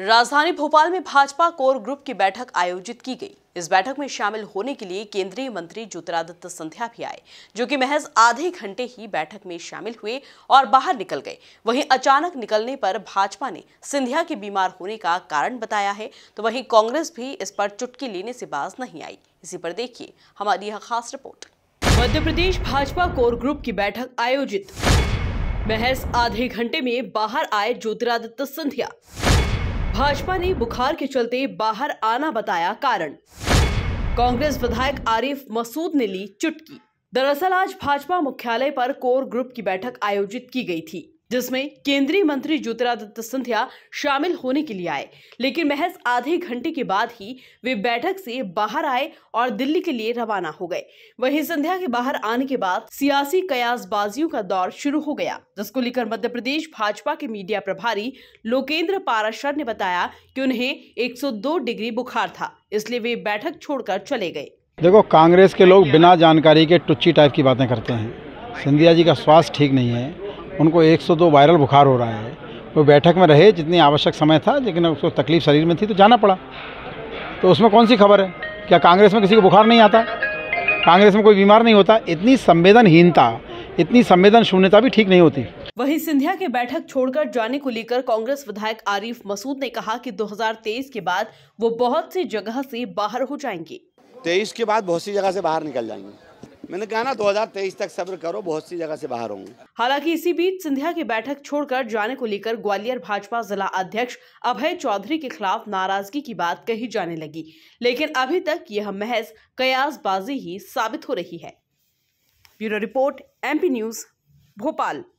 राजधानी भोपाल में Bhajpa core group की बैठक आयोजित की गई इस बैठक में शामिल होने के लिए केंद्रीय मंत्री ज्योतिरादित्य सिंधिया भी आए जो कि महज आधे घंटे ही बैठक में शामिल हुए और बाहर निकल गए वहीं अचानक निकलने पर भाजपा ने सिंधिया के बीमार होने का कारण बताया है तो वहीं कांग्रेस भी इस पर चुटकी लेने से बाज नहीं आई इसी पर देखिए हमारी यह खास report Madhya Pradesh Bhajpa core group की बैठक आयोजित महज आधे घंटे में बाहर आए ज्योतिरादित्य सिंधिया भाजपा ने बुखार के चलते बाहर आना बताया कारण कांग्रेस विधायक आरिफ मसूद ने ली चुटकी दरअसल आज भाजपा मुख्यालय पर कोर ग्रुप की बैठक आयोजित की गई थी जिसमें केंद्रीय मंत्री ज्योतिरादित्य सिंधिया शामिल होने के लिए आए लेकिन महज आधे घंटे के बाद ही वे बैठक से बाहर आए और दिल्ली के लिए रवाना हो गए वहीं सिंधिया के बाहर आने के बाद सियासी कयासबाजियों का दौर शुरू हो गया जिसको लेकर मध्य प्रदेश भाजपा के मीडिया प्रभारी लोकेंद्र पाराशर ने बताया की उन्हें एक डिग्री बुखार था इसलिए वे बैठक छोड़कर चले गए देखो कांग्रेस के लोग बिना जानकारी के टुच्ची टाइप की बातें करते हैं सिंधिया जी का स्वास्थ्य ठीक नहीं है उनको 102 वायरल बुखार हो रहा है वो बैठक में रहे जितनी आवश्यक समय था लेकिन उसको तकलीफ शरीर में थी तो जाना पड़ा तो उसमें कौन सी खबर है क्या कांग्रेस में किसी को बुखार नहीं आता कांग्रेस में कोई बीमार नहीं होता इतनी संवेदनहीनता इतनी संवेदन शून्यता भी ठीक नहीं होती वहीं सिंधिया की बैठक छोड़कर जाने को लेकर कांग्रेस विधायक आरिफ मसूद ने कहा कि 2023 के बाद वो बहुत सी जगह से बाहर हो जाएंगे तेईस के बाद बहुत सी जगह से बाहर निकल जाएंगे मैंने कहा ना 2023 तक सब्र करो बहुत सी जगह से बाहर होंगे हालांकि इसी बीच सिंधिया की बैठक छोड़कर जाने को लेकर ग्वालियर भाजपा जिला अध्यक्ष अभय चौधरी के खिलाफ नाराजगी की बात कही जाने लगी लेकिन अभी तक यह महज कयासबाजी ही साबित हो रही है bureau report MP news Bhopal